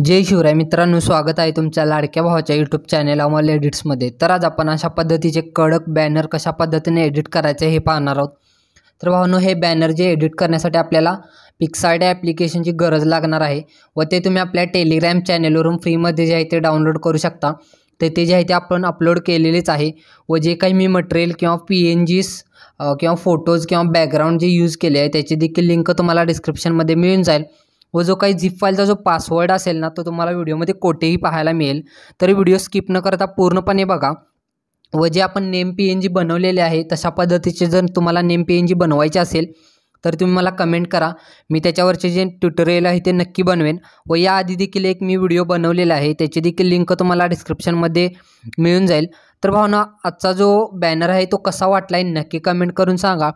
जय शिवराय मित्रांनो स्वागत आहे तुमच्या लाडक्या भावाच्या यूट्यूब चॅनल अमल एडिट्समध्ये तर आज आपण अशा पद्धतीचे कडक बॅनर कशा पद्धतीने एडिट करायचे हे पाहणार आहोत तर भावनो हे बॅनर जे एडिट करण्यासाठी आपल्याला पिक्साइड ॲप्लिकेशनची गरज लागणार आहे व ते तुम्ही आपल्या टेलिग्रॅम चॅनेलवरून फ्रीमध्ये जे आहे ते डाउनलोड करू शकता तर ते जे आहे ते आपण अपलोड केलेलेच आहे व जे काही मी मटेरियल किंवा पी एन जीस किंवा फोटोज किंवा बॅकग्राऊंड जे यूज केले आहे त्याची देखील लिंक तुम्हाला डिस्क्रिप्शनमध्ये मिळून जाईल व जो काही झिप फाईलचा जो पासवर्ड असेल ना तो तुम्हाला व्हिडिओमध्ये कोठेही पाहायला मिळेल तर व्हिडिओ स्किप न करता पूर्णपणे बघा व जे आपण नेम पी एन जी बनवलेले आहे तशा पद्धतीचे जर तुम्हाला नेम पी एन जी बनवायचे असेल तर तुम्ही मला कमेंट करा मी त्याच्यावरचे जे ट्युटोरियल आहे ते नक्की बनवेन व याआधी देखील एक मी व्हिडिओ बनवलेला आहे त्याची देखील लिंक तुम्हाला डिस्क्रिप्शनमध्ये मिळून जाईल तर भावना आजचा जो बॅनर आहे तो कसा वाटला आहे नक्की कमेंट करून सांगा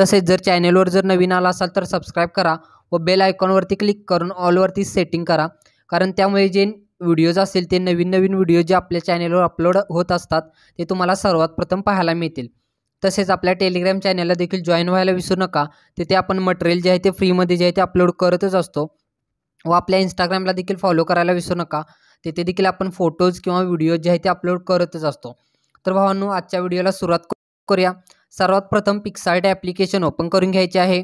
तसेच जर चॅनेलवर जर नवीन आला असाल तर सबस्क्राईब करा व बेल आयकॉनवरती क्लिक करून ऑलवरती सेटिंग करा कारण त्यामुळे जे व्हिडिओज असेल ते नवीन नवीन व्हिडिओ जे आपल्या चॅनेलवर अपलोड होत असतात ते तुम्हाला सर्वात प्रथम पाहायला मिळतील तसेच आपल्या टेलिग्राम चॅनलला देखील जॉईन व्हायला विसरू नका तिथे आपण मटेरियल जे आहे ते फ्रीमध्ये जे आहे ते अपलोड करतच असतो व आपल्या इंस्टाग्रामला देखील फॉलो करायला विसरू नका तिथे देखील आपण फोटोज किंवा व्हिडिओ जे आहे ते अपलोड करतच असतो तर भावांनो आजच्या व्हिडिओला सुरुवात करूया सर्वात प्रथम पिक्सार्ट ॲप्लिकेशन ओपन करून घ्यायचे आहे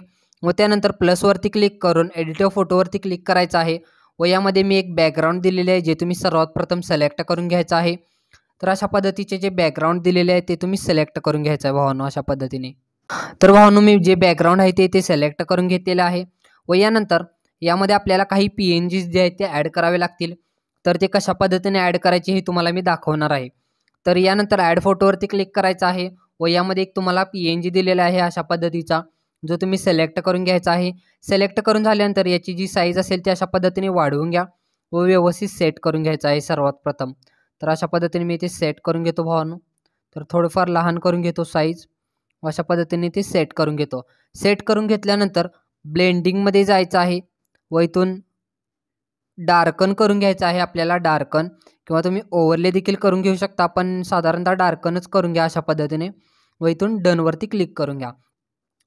व त्यानंतर प्लसवरती क्लिक करून एडिटिव्ह फोटोवरती क्लिक करायचं आहे व यामध्ये मी एक बॅकग्राऊंड दिलेले आहे जे तुम्ही सर्वात प्रथम सिलेक्ट करून घ्यायचं आहे तर अशा पद्धतीचे जे बॅकग्राऊंड दिलेले आहे ते तुम्ही सिलेक्ट करून घ्यायचं आहे भावानो अशा पद्धतीने तर भावानो मी जे बॅकग्राऊंड आहे ते ते सिलेक्ट करून घेतलेलं आहे व यानंतर यामध्ये आपल्याला काही पी एन जी जे आहेत ते ॲड करावे लागतील तर ते कशा पद्धतीने ॲड करायचे हे तुम्हाला मी दाखवणार आहे तर यानंतर ॲड फोटोवरती क्लिक करायचं आहे व यामध्ये एक तुम्हाला पी एन जी दिलेला आहे अशा पद्धतीचा जो तुम्ही सिलेक्ट करून घ्यायचा आहे सिलेक्ट करून झाल्यानंतर याची जी साईज असेल ती अशा पद्धतीने वाढवून घ्या व व्यवस्थित सेट करून घ्यायचा आहे सर्वात प्रथम तर अशा पद्धतीने मी ते सेट करून घेतो भावानो तर थोडंफार लहान करून घेतो साईज अशा पद्धतीने ते सेट करून घेतो सेट करून घेतल्यानंतर ब्लेंडिंगमध्ये जायचं आहे व इथून डार्कन करून घ्यायचं आहे आपल्याला डार्कन किंवा तुम्ही ओव्हरले देखील करून घेऊ शकता पण साधारणतः डार्कनच करून घ्या अशा पद्धतीने व इथून डनवरती क्लिक करून घ्या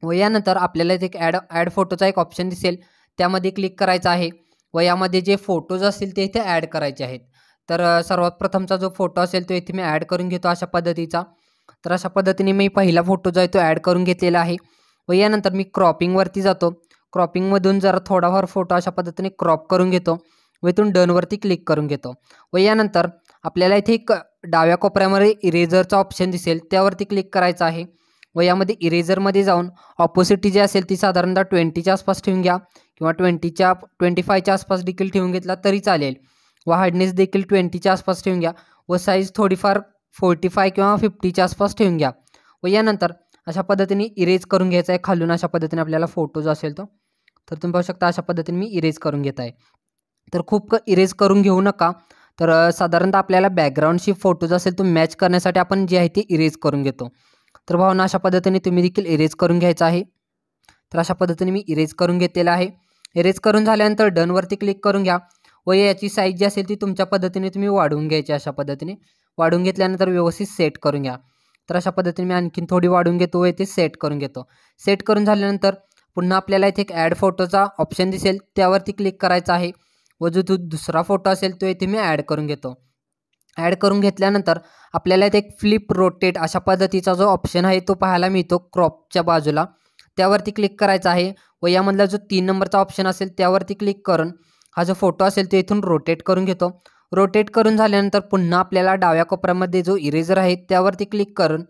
व यानंतर आपल्याला एक ॲड ॲड फोटोचा एक ऑप्शन दिसेल त्यामध्ये क्लिक करायचं आहे व यामध्ये जे फोटोज असतील ते इथे ॲड करायचे आहेत तर सर्वात प्रथमचा जो फोटो असेल तो इथे मी ॲड करून घेतो अशा पद्धतीचा तर अशा पद्धतीने मी पहिला फोटो जो आहे तो ॲड करून घेतलेला आहे व यानंतर मी क्रॉपिंगवरती जातो क्रॉपिंगमधून जरा थोडाफार फोटो अशा पद्धतीने क्रॉप करून घेतो व इथून डनवरती क्लिक करून घेतो व यानंतर आपल्याला इथे एक डाव्या कोपऱ्यामध्ये इरेझरचा ऑप्शन दिसेल त्यावरती क्लिक करायचं आहे व यामध्ये इरेझरमध्ये जाऊन ऑपोजिट जी असेल ती साधारणतः ट्वेंटीच्या आसपास ठेवून घ्या किंवा ट्वेंटीच्या ट्वेंटी फायच्या आसपास देखील ठेवून घेतला तरी चालेल व हार्डनेस देखील ट्वेंटीच्या आसपास ठेवून घ्या व साईज थोडीफार फोर्टी फाय किंवा फिफ्टीच्या आसपास ठेवून घ्या व यानंतर अशा पद्धतीने इरेज करून घ्यायचा आहे खालून अशा पद्धतीने आपल्याला फोटो जो असेल तो तर तुम्ही पाहू शकता अशा पद्धतीने मी इरेज करून घेत आहे तर खूप इरेज करून घेऊ नका तर साधारणतः आपल्याला बॅकग्राऊंडशी फोटोज असेल तो मॅच करण्यासाठी आपण जी आहे ती इरेज करून घेतो तर भावना अशा पद्धतीने तुम्ही देखील इरेज करून घ्यायचं आहे तर अशा पद्धतीने मी इरेज करून घेतलेला आहे इरेज करून झाल्यानंतर डनवरती क्लिक करून घ्या व याची साईज जी असेल ती तुमच्या पद्धतीने तुम्ही वाढवून घ्यायची अशा पद्धतीने वाढवून घेतल्यानंतर व्यवस्थित सेट करून घ्या तर अशा पद्धतीने मी आणखीन थोडी वाढून घेतो व इथे सेट करून घेतो सेट करून झाल्यानंतर पुन्हा आपल्याला इथे एक ॲड फोटोचा ऑप्शन दिसेल त्यावरती क्लिक करायचा आहे व जो तो दुसरा फोटो असेल तो इथे मी ॲड करून घेतो ॲड करून घेतल्यानंतर आपल्याला एक फ्लिप रोटेट अशा पद्धतीचा जो ऑप्शन आहे तो पाहायला मिळतो क्रॉपच्या बाजूला त्यावरती क्लिक करायचा आहे व यामधला जो तीन नंबरचा ऑप्शन असेल त्यावरती क्लिक करून हा जो फोटो असेल तो इथून रोटेट करून घेतो रोटेट करून झाल्यानंतर पुन्हा आपल्याला डाव्या कोपऱ्यामध्ये जो इरेजर आहे त्यावरती क्लिक करून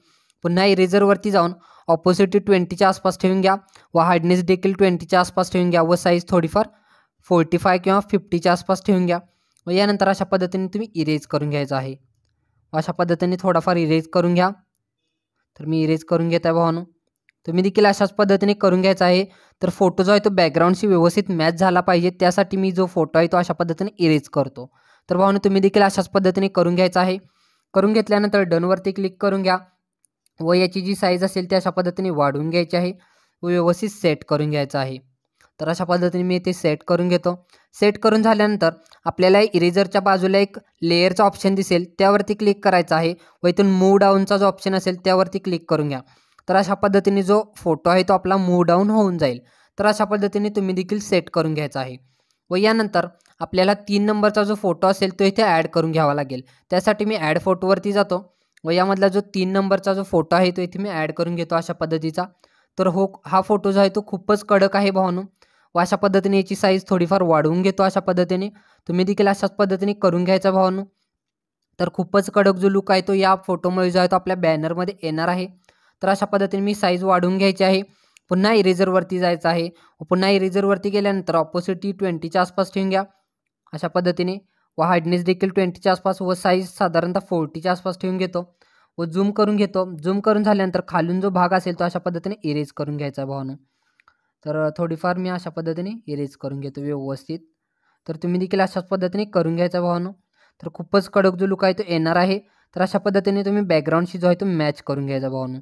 पुन्हा इरेझरवरती जाऊन ऑपोजिट ट्वेंटीच्या आसपास ठेवून घ्या व हार्डनेस देखील ट्वेंटीच्या आसपास ठेवून घ्या व साईज थोडीफार फोर्टी फाय किंवा फिफ्टीच्या आसपास ठेवून घ्या व यानंतर अशा पद्धतीने तुम्ही इरेज करून घ्यायचं आहे अशा पद्धतीने थोडाफार इरेज करून घ्या तर मी इरेज करून घेत आहे भावानो तुम्ही देखील अशाच पद्धतीने करून घ्यायचा आहे तर फोटो जो आहे तो बॅकग्राऊंडशी व्यवस्थित मॅच झाला पाहिजे त्यासाठी मी जो फोटो आहे तो अशा पद्धतीने इरेज करतो तर भावानो तुम्ही देखील अशाच पद्धतीने करून घ्यायचा आहे करून घेतल्यानंतर डनवरती क्लिक करून घ्या व याची जी साईज असेल ती अशा पद्धतीने वाढवून घ्यायची आहे व व्यवस्थित सेट करून घ्यायचं आहे तर अशा पद्धतीने मी ते सेट करून घेतो सेट करून झाल्यानंतर आपल्याला इरेझरच्या बाजूला एक लेअरचा ऑप्शन दिसेल त्यावरती क्लिक करायचा आहे व इथून मूव डाऊनचा जो ऑप्शन असेल त्यावरती क्लिक करून घ्या तर अशा पद्धतीने जो फोटो आहे तो आपला मूव डाऊन होऊन जाईल तर अशा पद्धतीने तुम्ही देखील सेट करून घ्यायचा आहे व यानंतर आपल्याला तीन नंबरचा जो फोटो असेल तो इथे ॲड करून घ्यावा लागेल त्यासाठी मी ॲड फोटोवरती जातो व यामधला जो तीन नंबरचा जो फोटो आहे तो इथे मी ॲड करून घेतो अशा पद्धतीचा तर हो हा फोटो जो आहे तो खूपच कडक आहे भावनो व अशा पद्धतीने याची साईज थोडीफार वाढवून घेतो अशा पद्धतीने तुम्ही देखील अशाच पद्धतीने करून घ्यायचा भावानं तर खूपच कडक जो लुक आहे तो या फोटोमुळे जो आहे तो आपल्या बॅनरमध्ये येणार आहे तर अशा पद्धतीने मी साईज वाढवून घ्यायची आहे पुन्हा इरेझरवरती जायचं आहे पुन्हा इरेझरवरती गेल्यानंतर ऑपोजिट टी ट्वेंटीच्या आसपास ठेवून घ्या अशा पद्धतीने व हार्डनेस देखील ट्वेंटीच्या आसपास व साईज साधारणतः फोर्टीच्या आसपास ठेवून घेतो व जूम करून घेतो झूम करून झाल्यानंतर खालून जो भाग असेल तो अशा पद्धतीने इरेज करून घ्यायचा भावानं तर थोडीफार मी अशा पद्धतीने इरेज करून घेतो व्यवस्थित तर तुम्ही देखील अशाच पद्धतीने करून घ्यायचा भावानो तर खूपच कडक जो लुक आहे तो येणार आहे तर अशा पद्धतीने तुम्ही बॅकग्राऊंडशी जो आहे तो मॅच करून घ्यायचा भावानो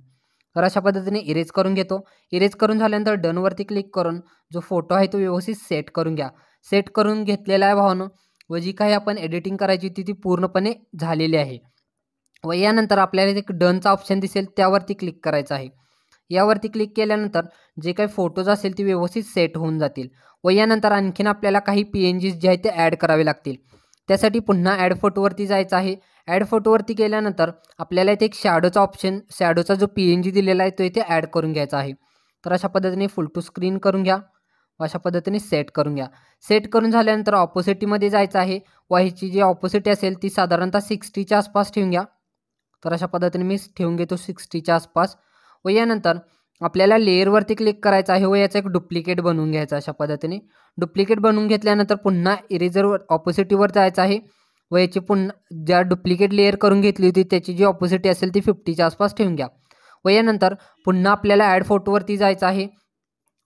तर अशा पद्धतीने इरेज करून घेतो इरेज करून झाल्यानंतर डनवरती क्लिक करून जो फोटो आहे तो व्यवस्थित सेट करून घ्या सेट करून घेतलेला आहे भावानो व जी काही आपण एडिटिंग करायची होती ती पूर्णपणे झालेली आहे व यानंतर आपल्याला एक डनचा ऑप्शन दिसेल त्यावरती क्लिक करायचं आहे यावरती क्लिक केल्यानंतर जे काही फोटोज असेल ते व्यवस्थित सेट होऊन जातील व यानंतर आणखीन आपल्याला काही पी एन जीज जे आहेत ते ॲड करावे लागतील त्यासाठी पुन्हा ॲड फोटोवरती जायचं आहे ॲड फोटोवरती केल्यानंतर आपल्याला इथे एक शॅडोचा ऑप्शन शॅडोचा जो पी एन जी दिलेला आहे तो इथे ॲड करून घ्यायचा आहे तर अशा पद्धतीने फुल टू स्क्रीन करून घ्या व अशा पद्धतीने सेट करून घ्या सेट करून झाल्यानंतर ऑपोजिटीमध्ये जायचं आहे व ह्याची जी ऑपोसिटी असेल ती साधारणतः सिक्स्टीच्या आसपास ठेवून घ्या तर अशा पद्धतीने मी ठेवून घेतो सिक्स्टीच्या आसपास व यानंतर आपल्याला लेअरवरती क्लिक करायचं आहे व याचा एक डुप्लिकेट बनवून घ्यायचं अशा पद्धतीने डुप्लिकेट बनवून घेतल्यानंतर पुन्हा इरेझरवर ऑपोजिटीवर जायचं आहे व याची पुन्हा ज्या डुप्लिकेट लेअर करून घेतली होती त्याची जी ऑपोजिटी असेल ती फिफ्टीच्या आसपास ठेवून घ्या व यानंतर पुन्हा आपल्याला ॲड फोटोवरती जायचं आहे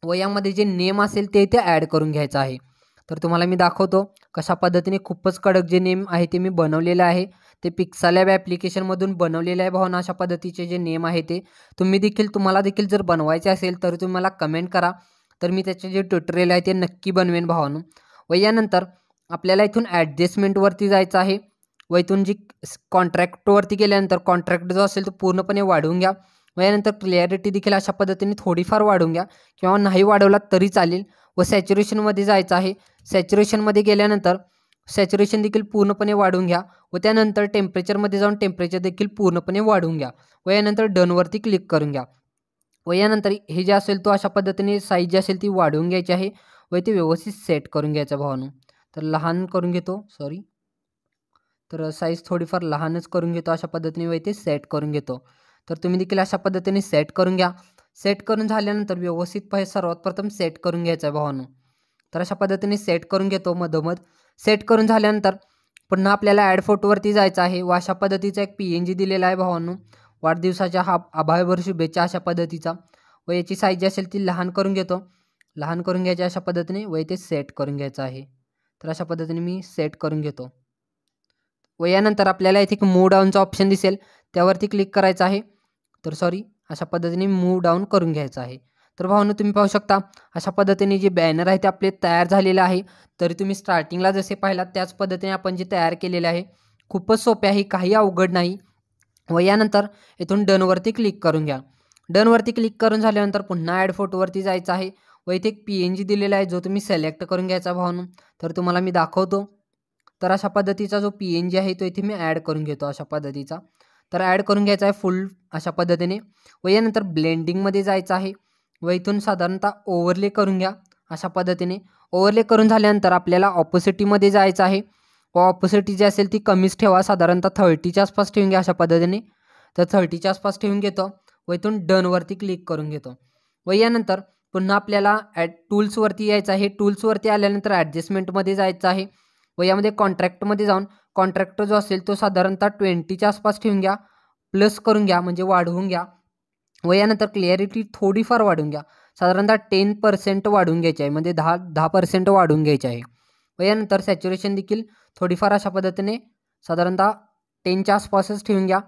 व यामध्ये जे नेम असेल ते ते ॲड करून घ्यायचं आहे तर तुम्हाला मी दाखवतो कशा पद्धतीने खूपच कडक जे नेम आहे ते मी बनवलेलं आहे ते पिक्सालॅब ॲप्लिकेशनमधून बनवलेलं आहे भावना अशा पद्धतीचे जे नेम आहे ते तुम्ही देखील तुम्हाला देखील जर बनवायचे असेल तर तुम्ही मला कमेंट करा तर मी त्याचे जे ट्युटोरियल आहे ते नक्की बनवेन भावानं व यानंतर आपल्याला इथून ॲडजस्टमेंटवरती जायचं आहे व इथून जी कॉन्ट्रॅक्टवरती गेल्यानंतर कॉन्ट्रॅक्ट जो असेल तो पूर्णपणे वाढवून घ्या व यानंतर क्लिअरिटी देखील अशा पद्धतीने थोडीफार वाढवून घ्या किंवा नाही वाढवला तरी चालेल व सॅच्युरेशनमध्ये जायचं आहे सॅच्युरेशनमध्ये गेल्यानंतर सॅच्युरेशन देखील पूर्णपणे वाढवून घ्या व त्यानंतर टेम्परेचरमध्ये जाऊन टेम्परेचर देखील पूर्णपणे वाढवून घ्या व यानंतर डनवरती क्लिक करून घ्या व यानंतर हे जे असेल तो अशा पद्धतीने साईज जी असेल ती वाढवून घ्यायची आहे व ते व्यवस्थित सेट करून घ्यायचा भावानं तर लहान करून घेतो सॉरी तर साईज थोडीफार लहानच करून घेतो अशा पद्धतीने व ते सेट करून घेतो तर तुम्ही देखील अशा पद्धतीने सेट करून घ्या सेट करून झाल्यानंतर व्यवस्थित पाहिजे सर्वात प्रथम सेट करून घ्यायचा आहे तर अशा पद्धतीने सेट करून घेतो मधोमध सेट करून झाल्यानंतर पुन्हा आपल्याला ॲड फोटोवरती जायचं आहे व अशा पद्धतीचा एक पी एन जी दिलेला आहे भावांनो वाढदिवसाच्या हा आभाळभर शुभेच्छा अशा पद्धतीचा व याची साईज जी असेल ती लहान करून घेतो लहान करून घ्यायची अशा पद्धतीने व ते सेट करून घ्यायचं आहे तर अशा पद्धतीने मी सेट करून घेतो व यानंतर आपल्याला इथे एक मूव डाऊनचा ऑप्शन दिसेल त्यावरती क्लिक करायचं आहे तर सॉरी अशा पद्धतीने मूव डाऊन करून घ्यायचं आहे तर भावनं तुम्ही पाहू शकता अशा पद्धतीने जे बॅनर आहे ते आपले तयार झालेलं आहे तरी तुम्ही स्टार्टिंगला जसे पाहिलात त्याच पद्धतीने आपण जे तयार केलेले आहे खूपच सोपे आहे काही अवघड नाही व यानंतर इथून डनवरती क्लिक करून घ्या डनवरती क्लिक करून झाल्यानंतर पुन्हा ॲड फोटोवरती जायचं आहे व इथे एक पी एन जी दिलेला आहे जो तुम्ही सिलेक्ट करून घ्यायचा भावनं तर तुम्हाला मी दाखवतो तर अशा पद्धतीचा जो पी एन जी आहे तो इथे मी ॲड करून घेतो अशा पद्धतीचा तर ॲड करून घ्यायचा आहे फुल अशा पद्धतीने व यानंतर ब्लेंडिंगमध्ये जायचं आहे व इथून साधारणतः ओव्हरले करून घ्या अशा पद्धतीने ओव्हरले करून झाल्यानंतर आपल्याला ऑपोसिटीमध्ये जायचं आहे व ऑपोसिटी जी असेल ती कमीच ठेवा साधारणतः थर्टीच्या आसपास ठेवून घ्या अशा पद्धतीने तर थर्टीच्या आसपास ठेवून घेतो व इथून डनवरती क्लिक करून घेतो व यानंतर पुन्हा आपल्याला ॲड टूल्सवरती यायचं आहे टूल्सवरती आल्यानंतर ॲडजस्टमेंटमध्ये जायचं आहे व यामध्ये कॉन्ट्रॅक्टमध्ये जाऊन कॉन्ट्रॅक्टर जो असेल तो साधारणतः ट्वेंटीच्या आसपास ठेवून घ्या प्लस करून घ्या म्हणजे वाढवून घ्या व यानंतर क्लिअरिटी थोडीफार वाढून घ्या साधारणतः टेन पर्सेंट वाढून घ्यायची आहे म्हणजे दहा दहा पर्सेंट वाढून घ्यायची आहे व यानंतर सॅच्युरेशन देखील थोडीफार अशा पद्धतीने साधारणतः टेनच्या आसपासच ठेवून घ्या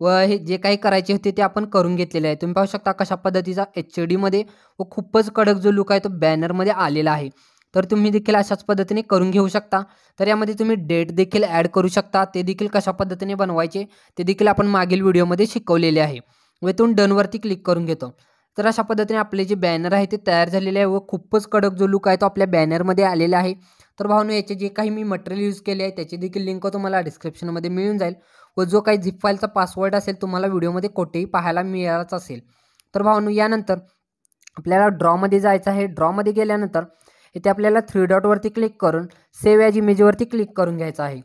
व हे जे काही करायचे होते ते आपण करून घेतलेले आहे तुम्ही पाहू शकता कशा पद्धतीचा एच डीमध्ये व खूपच कडक जो लुक आहे तो बॅनरमध्ये आलेला आहे तर तुम्ही देखील अशाच पद्धतीने करून घेऊ शकता तर यामध्ये तुम्ही डेट देखील ॲड करू शकता ते देखील कशा पद्धतीने बनवायचे ते देखील आपण मागील व्हिडिओमध्ये शिकवलेले आहे व डनवरती क्लिक करून घेतो तर अशा पद्धतीने आपले जे बॅनर आहे ते तयार झालेले आहे व खूपच कडक जो लुक आहे तो आपल्या बॅनरमध्ये आलेला आहे तर भावनो याचे जे काही मी मटेरियल यूज केले आहे त्याची देखील लिंक तुम्हाला डिस्क्रिप्शनमध्ये मिळून जाईल व जो काही झिप फाईलचा पासवर्ड असेल तुम्हाला व्हिडिओमध्ये कुठेही पाहायला मिळालाच असेल तर भावनो यानंतर आपल्याला ड्रॉमध्ये जायचं आहे ड्रॉमध्ये गेल्यानंतर इथे आपल्याला थ्री डॉटवरती क्लिक करून सेव्ह ॲज इमेजवरती क्लिक करून घ्यायचं आहे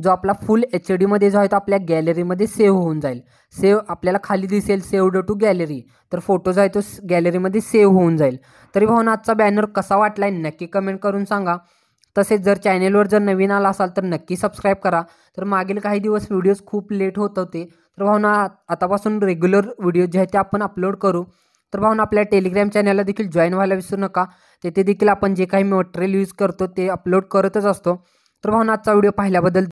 जो आपला फुल एच डीमध्ये जो आहे तो आपल्या गॅलरीमध्ये सेव्ह होऊन जाईल सेव्ह आपल्याला खाली दिसेल सेव्हड टू गॅलरी तर फोटो जो आहे तो गॅलरीमध्ये सेव्ह होऊन जाईल तरी भाऊन आजचा बॅनर कसा वाटला आहे नक्की कमेंट करून सांगा तसेच जर चॅनेलवर जर नवीन आला असाल तर नक्की सबस्क्राईब करा तर मागील काही दिवस व्हिडिओज खूप लेट होत होते तर भावना आतापासून रेग्युलर व्हिडिओ जे आहे ते आपण अपलोड करू तर भावना आपल्या टेलिग्राम चॅनलला देखील जॉईन व्हायला विसरू नका तेथे देखील आपण जे काही मटेरियल यूज करतो ते अपलोड करतच असतो तर भावना आजचा व्हिडिओ पाहिल्याबद्दल